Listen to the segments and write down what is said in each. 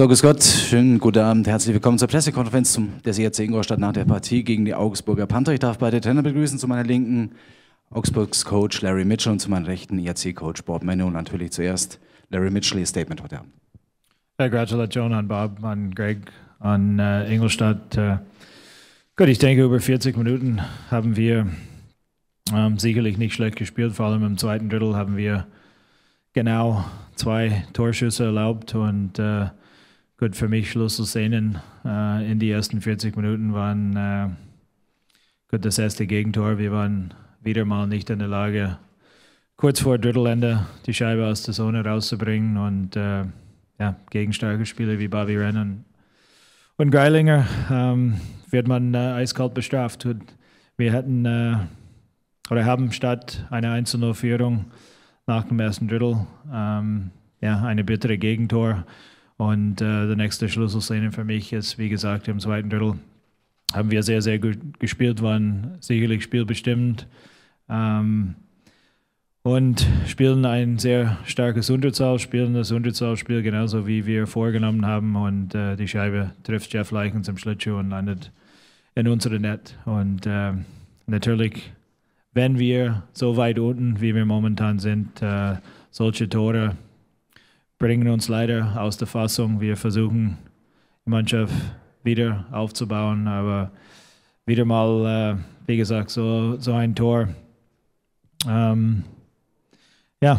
So, grüß Gott, schönen guten Abend, herzlich willkommen zur Pressekonferenz zum, der CRC Ingolstadt nach der Partie gegen die Augsburger Panther. Ich darf beide Trainer begrüßen, zu meiner Linken Augsburgs Coach Larry Mitchell und zu meiner Rechten IRC e Coach Bob Menu und natürlich zuerst Larry Mitchell, ihr Statement heute Abend. Congratulate an Bob, an Greg, an uh, Ingolstadt. Uh, gut, ich denke, über 40 Minuten haben wir um, ähm, sicherlich nicht schlecht gespielt, vor allem im zweiten Drittel haben wir genau zwei Torschüsse erlaubt und uh, gut, für mich Schlüsselszenen äh, in die ersten 40 Minuten waren äh, gut, das erste Gegentor. Wir waren wieder mal nicht in der Lage, kurz vor Drittelende die Scheibe aus der Zone rauszubringen und äh, ja, gegen starke Spieler wie Bobby Renn und, Greilinger ähm, wird man äh, eiskalt bestraft. Und wir hätten äh, oder haben statt einer 1 0 Führung nach dem ersten Drittel ähm, ja, eine bittere Gegentor und äh, die nächste Schlüsselszene für mich ist, wie gesagt, im zweiten Drittel haben wir sehr, sehr gut gespielt, waren sicherlich spielbestimmt ähm, und spielen ein sehr starkes Unterzahl, das Unterzahlspiel genauso, wie wir vorgenommen haben. Und äh, die Scheibe trifft Jeff Leichens im Schlittschuh und landet in unserem Netz. Und äh, natürlich, wenn wir so weit unten, wie wir momentan sind, äh, solche Tore bringen uns leider aus der Fassung. Wir versuchen, die Mannschaft wieder aufzubauen, aber wieder mal, äh, wie gesagt, so, so ein Tor. Ähm, ja,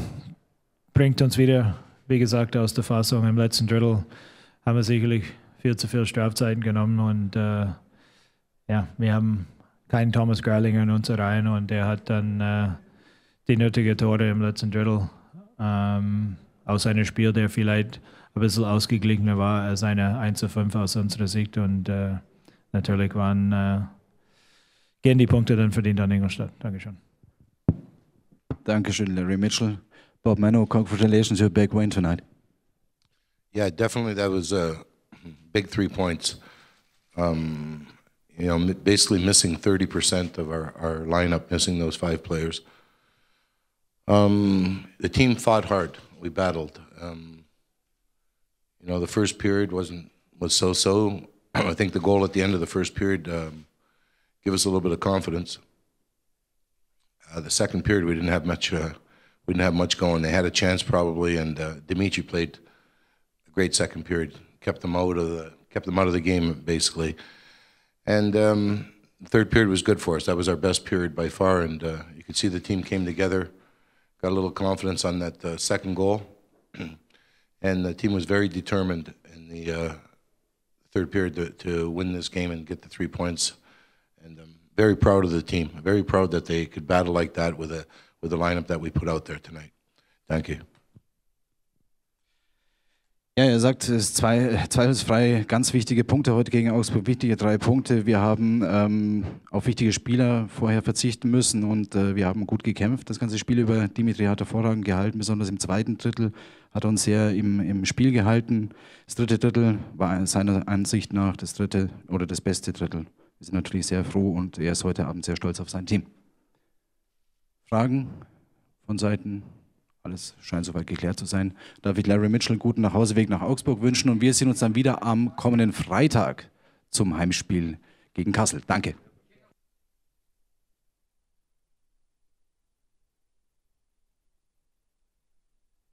bringt uns wieder, wie gesagt, aus der Fassung. Im letzten Drittel haben wir sicherlich viel zu viel Strafzeiten genommen und äh, ja, wir haben keinen Thomas Greilinger in unserer Reihen und der hat dann äh, die nötige Tore im letzten Drittel. Ähm, aus einem Spiel, der vielleicht ein bisschen ausgeglichener war als eine 1 zu 5 aus unserer Sicht. Und äh, natürlich waren, äh, gehen die Punkte dann verdient an Ingolstadt. Dankeschön. Dankeschön, Larry Mitchell. Bob Menno, congratulations, you big win tonight. Yeah, definitely that was a uh, big three points. Um, you know, basically missing 30% of our, our lineup, missing those five players. Um, the team fought hard. we battled. Um, you know, the first period wasn't was so-so. I think the goal at the end of the first period um, gave us a little bit of confidence. Uh, the second period, we didn't have much. Uh, we didn't have much going. They had a chance probably, and uh, Dimitri played a great second period, kept them out of the kept them out of the game basically. And um, the third period was good for us. That was our best period by far, and uh, you could see the team came together got a little confidence on that uh, second goal, and the team was very determined in the uh, third period to, to, win this game and get the three points. And I'm very proud of the team. very proud that they could battle like that with a with the lineup that we put out there tonight. Thank you. Ja, er sagt, es ist zwei, zweifelsfrei ganz wichtige Punkte heute gegen Augsburg, wichtige drei Punkte. Wir haben ähm, auf wichtige Spieler vorher verzichten müssen und äh, wir haben gut gekämpft. Das ganze Spiel über Dimitri hat hervorragend gehalten, besonders im zweiten Drittel hat er uns sehr im, im Spiel gehalten. Das dritte Drittel war seiner Ansicht nach das dritte oder das beste Drittel. Wir sind natürlich sehr froh und er ist heute Abend sehr stolz auf sein Team. Fragen von Seiten alles scheint soweit geklärt zu sein. Darf ich Larry Mitchell einen guten Nachhauseweg nach Augsburg wünschen und wir sehen uns dann wieder am kommenden Freitag zum Heimspiel gegen Kassel. Danke.